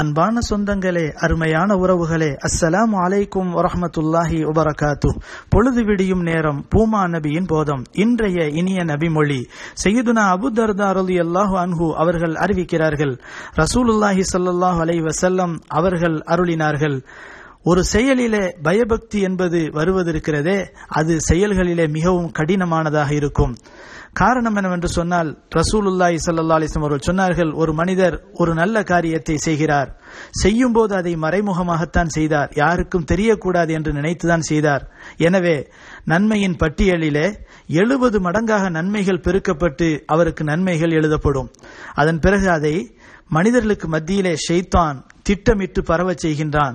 அன்பான சொந்தங்களே அருமையான உறவுகளே அஸ்ஸலாம் அலைக்கும் வரஹமத்துல்லாஹி உபரகாத்து பொழுது விடியும் நேரம் பூமா நபியின் போதம் இன்றைய இனிய நபிமொழி செய்யுதுனா அபுதர்தா அருளி அல்லாஹு அன்ஹு அவர்கள் அறிவிக்கிறார்கள் ரசூலுல்லாஹி சல்லாஹ் அலை வசல்லம் அவர்கள் அருளினார்கள் ஒரு செயலிலே பயபக்தி என்பது வருவதிருக்கிறதே அது செயல்களிலே மிகவும் கடினமானதாக இருக்கும் காரணம் என்னவென்று சொன்னால் ரசூலுல்லாய் சல்லா அலிஸ்லம் அவர்கள் சொன்னார்கள் ஒரு மனிதர் ஒரு நல்ல காரியத்தை செய்கிறார் செய்யும் போது அதை மறைமுகமாகத்தான் செய்தார் யாருக்கும் தெரியக்கூடாது என்று நினைத்துதான் செய்தார் எனவே நன்மையின் பட்டியலிலே எழுபது மடங்காக நன்மைகள் பெருக்கப்பட்டு அவருக்கு நன்மைகள் எழுதப்படும் அதன் பிறகு அதை மனிதர்களுக்கு மத்தியிலே ஷெய்தான் திட்டமிட்டு பரவச் செய்கின்றான்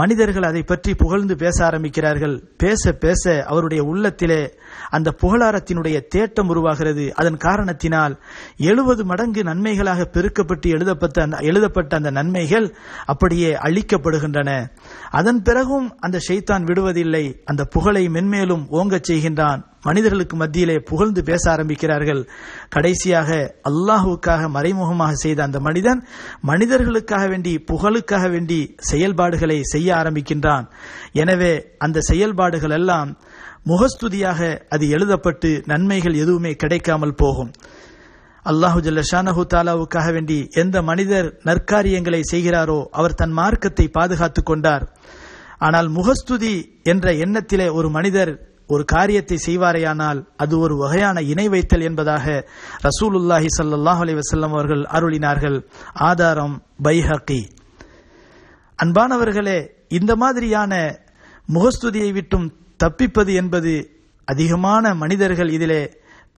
மனிதர்கள் அதை பற்றி புகழ்ந்து பேச ஆரம்பிக்கிறார்கள் பேச பேச அவருடைய உள்ளத்திலே அந்த புகழாரத்தினுடைய தேட்டம் உருவாகிறது அதன் காரணத்தினால் எழுபது மடங்கு நன்மைகளாக பெருக்கப்பட்டு எழுதப்பட்ட அந்த எழுதப்பட்ட அந்த நன்மைகள் அப்படியே அழிக்கப்படுகின்றன அதன் பிறகும் அந்த ஷைத்தான் விடுவதில்லை அந்த புகழை மென்மேலும் ஓங்கச் செய்கின்றான் மனிதர்களுக்கு மத்தியிலே புகழ்ந்து பேச ஆரம்பிக்கிறார்கள் கடைசியாக அல்லாஹுக்காக மறைமுகமாக செய்த அந்த மனிதன் மனிதர்களுக்காக வேண்டி புகழுக்காக வேண்டி செயல்பாடுகளை செய்ய செய்ய ஆரம்பிக்கின்றான் எனவே அந்த செயல்பாடுகள் எல்லாம் முகஸ்துதியாக அது எழுதப்பட்டு நன்மைகள் எதுவுமே கிடைக்காமல் போகும் அல்லாஹு ஜல்லஷானஹு தாலாவுக்காக வேண்டி எந்த மனிதர் நற்காரியங்களை செய்கிறாரோ அவர் தன் மார்க்கத்தை பாதுகாத்துக் கொண்டார் ஆனால் முகஸ்துதி என்ற எண்ணத்திலே ஒரு மனிதர் ஒரு காரியத்தை செய்வாரேயானால் அது ஒரு வகையான இணை வைத்தல் என்பதாக ரசூல் உல்லாஹி சல்லாஹ் அலி வசல்லம் அவர்கள் அருளினார்கள் ஆதாரம் பைஹக்கி அன்பானவர்களே இந்த மாதிரியான முகஸ்துதியை விட்டும் தப்பிப்பது என்பது அதிகமான மனிதர்கள் இதிலே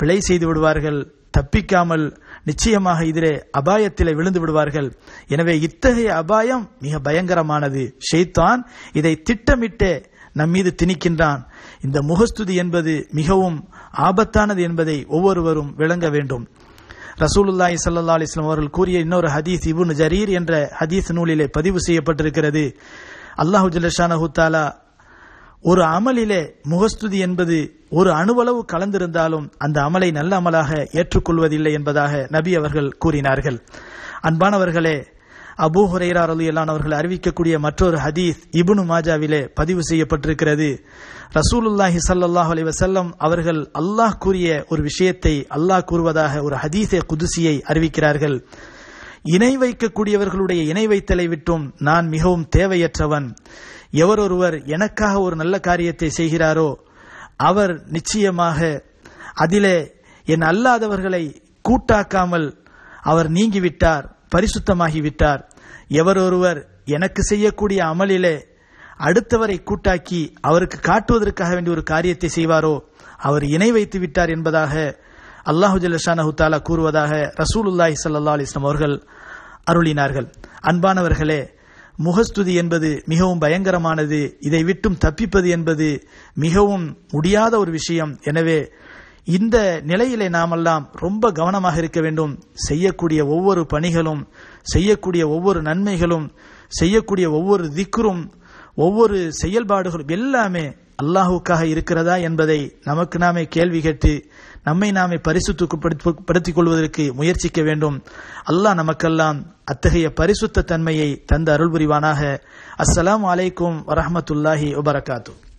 பிழை செய்து விடுவார்கள் தப்பிக்காமல் நிச்சயமாக இதிலே அபாயத்தில் விழுந்து விடுவார்கள் எனவே இத்தகைய அபாயம் மிக பயங்கரமானது ஷெய்தான் இதை திட்டமிட்டே நம் மீது திணிக்கின்றான் இந்த முகஸ்துதி என்பது மிகவும் ஆபத்தானது என்பதை ஒவ்வொருவரும் விளங்க வேண்டும் ரசூலுல்லாஹி சல்லா அலிஸ்லாம் அவர்கள் கூறிய இன்னொரு ஹதீஸ் இபுன் ஜரீர் என்ற ஹதீஸ் நூலிலே பதிவு செய்யப்பட்டிருக்கிறது அல்லாஹு ஜல்லஷானஹு தாலா ஒரு அமலிலே முகஸ்துதி என்பது ஒரு அணுவளவு கலந்திருந்தாலும் அந்த அமலை நல்ல அமலாக ஏற்றுக்கொள்வதில்லை என்பதாக நபி அவர்கள் கூறினார்கள் அன்பானவர்களே அபூ ஹுரைரா ரலியல்லான் அவர்கள் அறிவிக்கக்கூடிய மற்றொரு ஹதீஸ் இபுனு மாஜாவிலே பதிவு செய்யப்பட்டிருக்கிறது ரசூலுல்லாஹி சல்லாஹ் அலி வசல்லம் அவர்கள் அல்லாஹ் கூறிய ஒரு விஷயத்தை அல்லாஹ் கூறுவதாக ஒரு ஹதீச குதுசியை அறிவிக்கிறார்கள் இணை வைக்கக்கூடியவர்களுடைய இணை வைத்தலை விட்டும் நான் மிகவும் தேவையற்றவன் எவரொருவர் எனக்காக ஒரு நல்ல காரியத்தை செய்கிறாரோ அவர் நிச்சயமாக அதிலே என் அல்லாதவர்களை கூட்டாக்காமல் அவர் நீங்கிவிட்டார் பரிசுத்தமாகிவிட்டார் எவர் ஒருவர் எனக்கு செய்யக்கூடிய அமலிலே அடுத்தவரை கூட்டாக்கி அவருக்கு காட்டுவதற்காக வேண்டிய ஒரு காரியத்தை செய்வாரோ அவர் இணை வைத்து விட்டார் என்பதாக அல்லாஹு ஜல்லஷானஹு தாலா கூறுவதாக ரசூலுல்லாஹி சல்லா அலிஸ்லாம் அவர்கள் அருளினார்கள் அன்பானவர்களே முகஸ்துதி என்பது மிகவும் பயங்கரமானது இதை விட்டும் தப்பிப்பது என்பது மிகவும் முடியாத ஒரு விஷயம் எனவே இந்த நிலையிலே நாமெல்லாம் ரொம்ப கவனமாக இருக்க வேண்டும் செய்யக்கூடிய ஒவ்வொரு பணிகளும் செய்யக்கூடிய ஒவ்வொரு நன்மைகளும் செய்யக்கூடிய ஒவ்வொரு திக்கரும் ஒவ்வொரு செயல்பாடுகளும் எல்லாமே அல்லாஹுக்காக இருக்கிறதா என்பதை நமக்கு நாமே கேள்வி கேட்டு நம்மை நாமே பரிசுத்துப்படுத்திக் கொள்வதற்கு முயற்சிக்க வேண்டும் அல்லாஹ் நமக்கெல்லாம் அத்தகைய பரிசுத்த தன்மையை தந்த அருள் புரிவானாக அஸ்ஸலாம் அலைக்கும் வரஹமத்துல்லாஹி வபரகாத்து